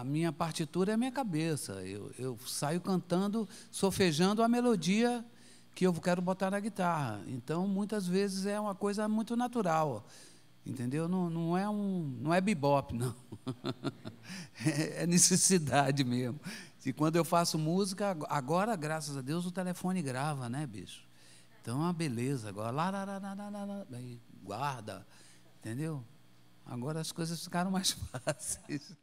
a minha partitura é a minha cabeça. Eu, eu saio cantando, sofejando a melodia que eu quero botar na guitarra. Então, muitas vezes é uma coisa muito natural. Entendeu? Não, não é um, não é bebop, não. é necessidade mesmo. E quando eu faço música, agora, graças a Deus, o telefone grava, né, bicho? Então é uma beleza. Agora, lá, lá, lá, lá, lá, lá, guarda, entendeu? Agora as coisas ficaram mais fáceis.